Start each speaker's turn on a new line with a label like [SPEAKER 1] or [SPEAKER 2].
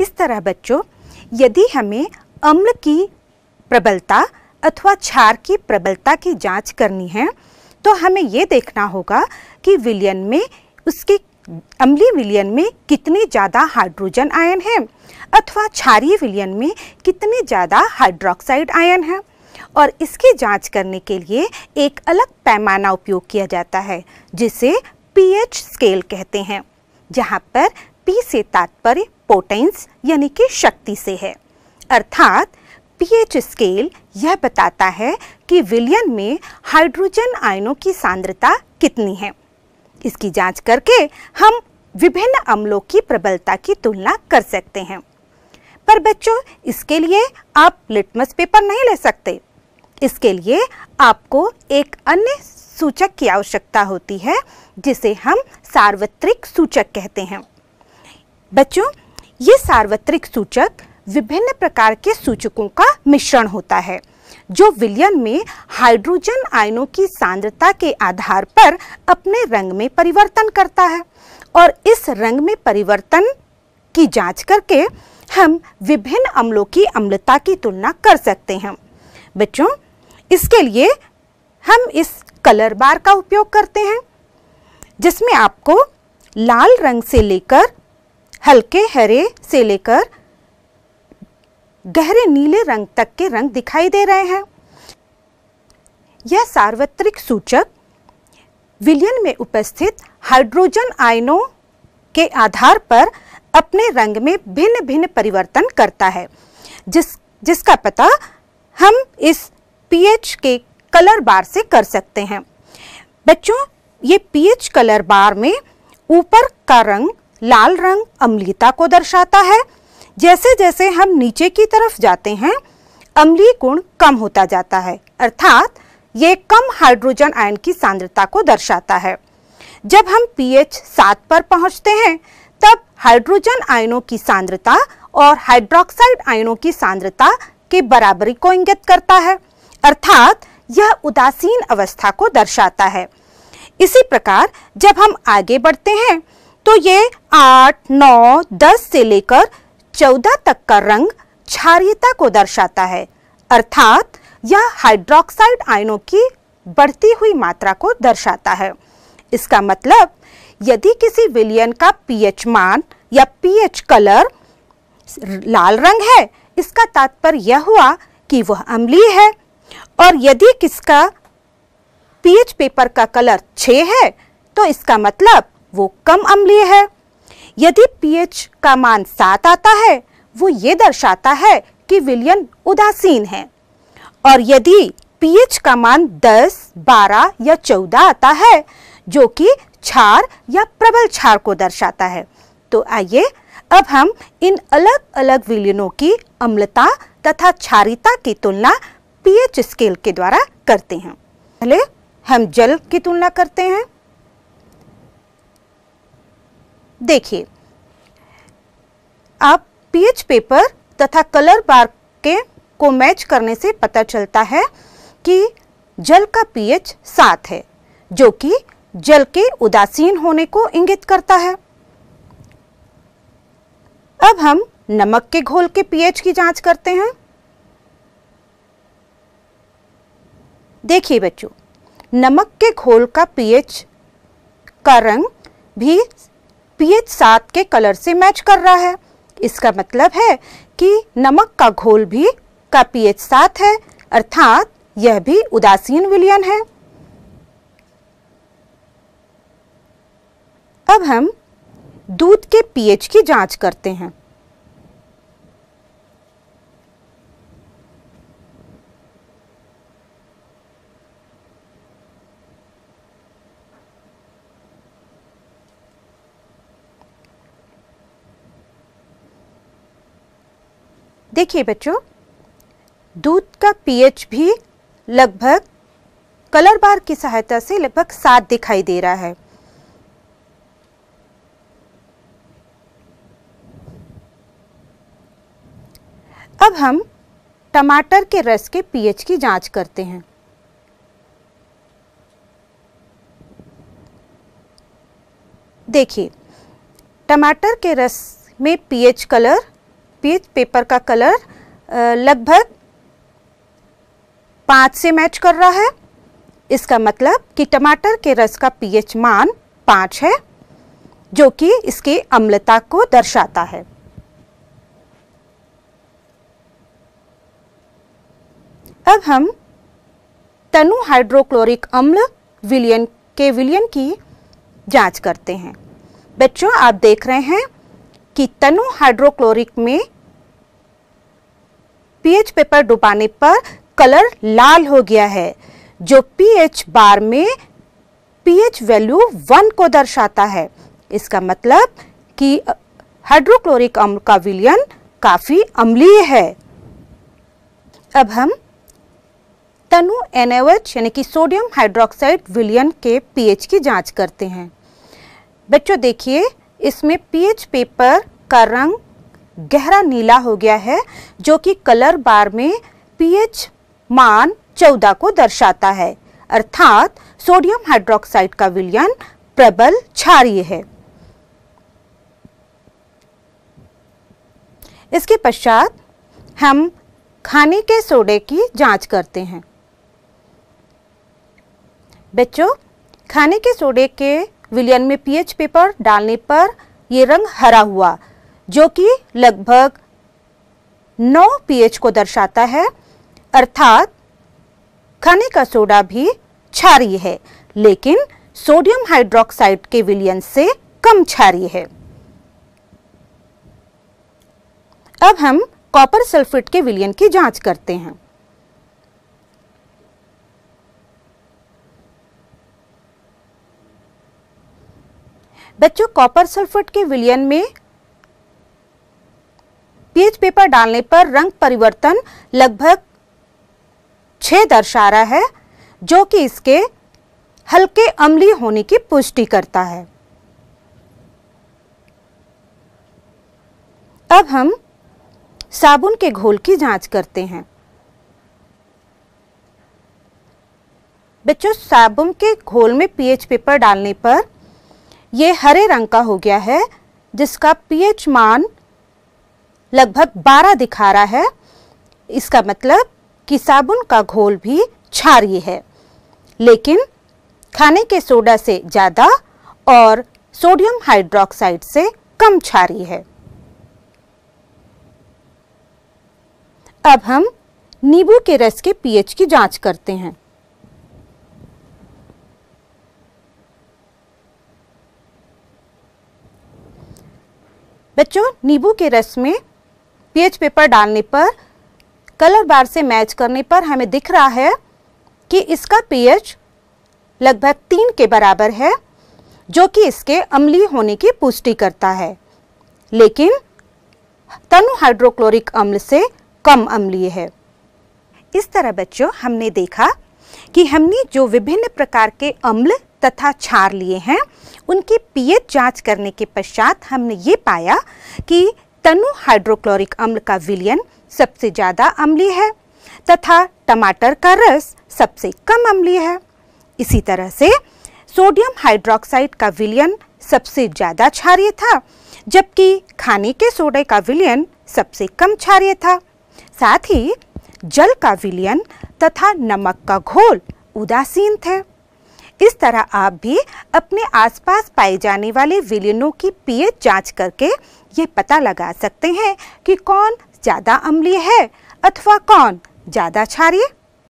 [SPEAKER 1] इस तरह बच्चों यदि हमें अम्ल की प्रबलता अथवा क्षार की प्रबलता की जांच करनी है तो हमें ये देखना होगा कि विलियन में उसके अम्लीय विलियन में कितने ज़्यादा हाइड्रोजन आयन हैं अथवा क्षारीय विलियन में कितने ज़्यादा हाइड्रोक्साइड आयन हैं और इसकी जांच करने के लिए एक अलग पैमाना उपयोग किया जाता है जिसे पीएच स्केल कहते हैं जहाँ पर पी से तात्पर्य पोटेंस यानी कि शक्ति से है अर्थात पीएच स्केल यह बताता है कि विलियन में हाइड्रोजन आयनों की सांद्रता कितनी है इसकी जांच करके हम विभिन्न अम्लों की प्रबलता की तुलना कर सकते हैं पर बच्चों इसके लिए आप लिटमस पेपर नहीं ले सकते इसके लिए आपको एक अन्य सूचक की आवश्यकता होती है जिसे हम सार्वत्रिक सूचक कहते हैं बच्चों ये सार्वत्रिक सूचक विभिन्न प्रकार के सूचकों का मिश्रण होता है जो विलियन में हाइड्रोजन आयनों की सांद्रता के आधार पर अपने रंग में परिवर्तन करता है और इस रंग में परिवर्तन की जांच करके हम विभिन्न अम्लों की अम्लता की तुलना कर सकते हैं बच्चों इसके लिए हम इस कलर बार का उपयोग करते हैं जिसमें आपको लाल रंग से लेकर हल्के हरे से लेकर गहरे नीले रंग तक के रंग दिखाई दे रहे हैं यह सार्वत्रिक सूचक विलियन में उपस्थित हाइड्रोजन आयनों के आधार पर अपने रंग में भिन्न भिन्न परिवर्तन करता है जिस जिसका पता हम इस पीएच के कलर बार से कर सकते हैं बच्चों ये पीएच कलर बार में ऊपर का रंग लाल रंग अम्लीता को दर्शाता है जैसे जैसे हम नीचे की तरफ जाते हैं अम्लीय गुण कम होता जाता है अर्थात ये कम हाइड्रोजन आयन की सांद्रता को दर्शाता है जब हम पीएच सात पर पहुंचते हैं तब हाइड्रोजन आयनों की सांद्रता और हाइड्रोक्साइड आयनों की सांद्रता के बराबरी को इंगित करता है अर्थात यह उदासीन अवस्था को दर्शाता है इसी प्रकार जब हम आगे बढ़ते हैं तो ये आठ नौ दस से लेकर चौदह तक का रंग क्षारियता को दर्शाता है अर्थात यह हाइड्रोक्साइड आयनों की बढ़ती हुई मात्रा को दर्शाता है इसका मतलब यदि किसी विलियन का पीएच मान या पीएच कलर लाल रंग है इसका तात्पर्य यह हुआ कि वह अम्लीय है और यदि किसका पीएच पेपर का कलर छ है तो इसका मतलब वो कम अम्लीय है यदि पीएच का मान सात आता है वो ये दर्शाता है कि विलियन उदासीन है और यदि पीएच का मान 10, 12 या 14 आता है जो कि क्षार या प्रबल क्षार को दर्शाता है तो आइए अब हम इन अलग अलग विलियनों की अम्लता तथा क्षारिता की तुलना पीएच स्केल के द्वारा करते हैं पहले हम जल की तुलना करते हैं देखिए आप पीएच पेपर तथा कलर बार के को मैच करने से पता चलता है कि जल का पीएच सात है जो कि जल के उदासीन होने को इंगित करता है अब हम नमक के घोल के पीएच की जांच करते हैं देखिए बच्चों नमक के घोल का पीएच का रंग भी पीएच सात के कलर से मैच कर रहा है इसका मतलब है कि नमक का घोल भी का पीएच सात है अर्थात यह भी उदासीन विलियन है अब हम दूध के पीएच की जांच करते हैं देखिए बच्चों दूध का पीएच भी लगभग कलर बार की सहायता से लगभग सात दिखाई दे रहा है अब हम टमाटर के रस के पीएच की जांच करते हैं देखिए टमाटर के रस में पीएच कलर भी पेपर का कलर लगभग पाँच से मैच कर रहा है इसका मतलब कि टमाटर के रस का पीएच मान पाँच है जो कि इसकी अम्लता को दर्शाता है अब हम तनु हाइड्रोक्लोरिक अम्ल विलियन के विलियन की जांच करते हैं बच्चों आप देख रहे हैं कि तनु हाइड्रोक्लोरिक में पीएच पेपर डुबाने पर कलर लाल हो गया है जो पीएच बार में पीएच वैल्यू वन को दर्शाता है इसका मतलब कि हाइड्रोक्लोरिक अम्ल का विलयन काफ़ी अम्लीय है अब हम तनु एनएच यानी कि सोडियम हाइड्रोक्साइड विलयन के पीएच की जांच करते हैं बच्चों देखिए इसमें पीएच पेपर का रंग गहरा नीला हो गया है जो कि कलर बार में पीएच मान 14 को दर्शाता है अर्थात सोडियम हाइड्रोक्साइड का विलयन प्रबल क्षारीय है इसके पश्चात हम खाने के सोडे की जांच करते हैं बच्चों खाने के सोडे के विलियन में पीएच पेपर डालने पर यह रंग हरा हुआ जो कि लगभग 9 पीएच को दर्शाता है अर्थात खाने का सोडा भी क्षारीय है लेकिन सोडियम हाइड्रोक्साइड के विलियन से कम क्षारीय है अब हम कॉपर सल्फेट के विलियन की जांच करते हैं बच्चों कॉपर सल्फेट के विलयन में पीएच पेपर डालने पर रंग परिवर्तन लगभग छ दर्शा रहा है जो कि इसके हल्के अम्लीय होने की पुष्टि करता है अब हम साबुन के घोल की जांच करते हैं बच्चों साबुन के घोल में पीएच पेपर डालने पर ये हरे रंग का हो गया है जिसका पीएच मान लगभग 12 दिखा रहा है इसका मतलब कि साबुन का घोल भी क्षारिय है लेकिन खाने के सोडा से ज़्यादा और सोडियम हाइड्रोक्साइड से कम क्षारिय है अब हम नींबू के रस के पीएच की जांच करते हैं बच्चों नींबू के रस में पीएच पेपर डालने पर कलर बार से मैच करने पर हमें दिख रहा है कि इसका पीएच लगभग तीन के बराबर है जो कि इसके अम्लीय होने की पुष्टि करता है लेकिन तनु हाइड्रोक्लोरिक अम्ल से कम अम्लीय है इस तरह बच्चों हमने देखा कि हमने जो विभिन्न प्रकार के अम्ल तथा क्षार लिए हैं उनकी पीएच जांच करने के पश्चात हमने ये पाया कि तनु हाइड्रोक्लोरिक अम्ल का विलयन सबसे ज़्यादा अम्लीय है तथा टमाटर का रस सबसे कम अम्लीय है इसी तरह से सोडियम हाइड्रोक्साइड का विलयन सबसे ज़्यादा क्षारिय था जबकि खाने के सोडे का विलयन सबसे कम क्षारिय था साथ ही जल का विलयन तथा नमक का घोल उदासीन थे इस तरह आप भी अपने आसपास पाए जाने वाले विलयनों की पीएच जांच करके ये पता लगा सकते हैं कि कौन ज़्यादा अम्लीय है अथवा कौन ज़्यादा क्षारीय